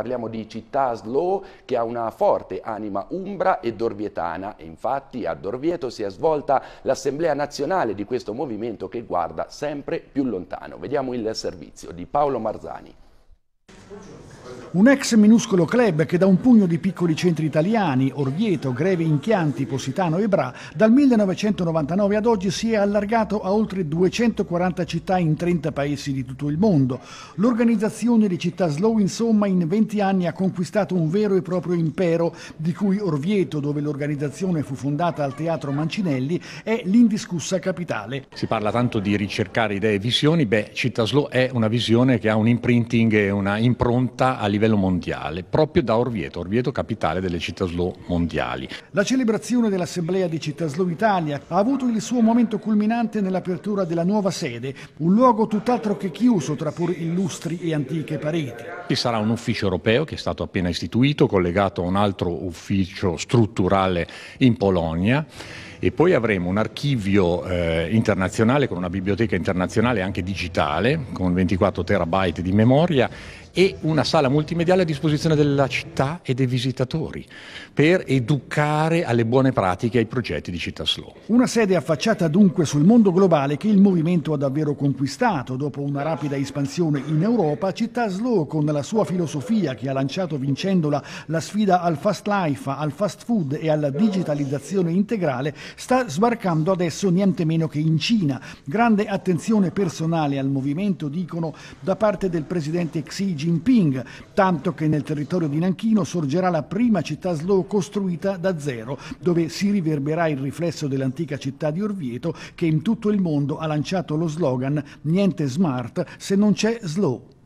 parliamo di città slow che ha una forte anima umbra e dorvietana e infatti a Dorvieto si è svolta l'assemblea nazionale di questo movimento che guarda sempre più lontano. Vediamo il servizio di Paolo Marzani. Buongiorno. Un ex minuscolo club che da un pugno di piccoli centri italiani, Orvieto, Greve Inchianti, Positano e Bra, dal 1999 ad oggi si è allargato a oltre 240 città in 30 paesi di tutto il mondo. L'organizzazione di città slow, insomma, in 20 anni ha conquistato un vero e proprio impero, di cui Orvieto, dove l'organizzazione fu fondata al Teatro Mancinelli, è l'indiscussa capitale. Si parla tanto di ricercare idee e visioni, beh, città slow è una visione che ha un imprinting e una impronta a livello mondiale, proprio da Orvieto, Orvieto capitale delle città slow mondiali. La celebrazione dell'Assemblea di Città Slow Italia ha avuto il suo momento culminante nell'apertura della nuova sede, un luogo tutt'altro che chiuso tra pur illustri e antiche pareti. Ci sarà un ufficio europeo che è stato appena istituito, collegato a un altro ufficio strutturale in Polonia e poi avremo un archivio eh, internazionale con una biblioteca internazionale anche digitale con 24 terabyte di memoria e una sala multimediale a disposizione della città e dei visitatori per educare alle buone pratiche e ai progetti di città slow. Una sede affacciata dunque sul mondo globale che il movimento ha davvero conquistato dopo una rapida espansione in Europa, città slow con la sua filosofia che ha lanciato vincendola la sfida al fast life, al fast food e alla digitalizzazione integrale sta sbarcando adesso niente meno che in Cina. Grande attenzione personale al movimento, dicono, da parte del presidente Xi Jinping, tanto che nel territorio di Nanchino sorgerà la prima città slow costruita da zero, dove si riverberà il riflesso dell'antica città di Orvieto che in tutto il mondo ha lanciato lo slogan Niente smart se non c'è slow.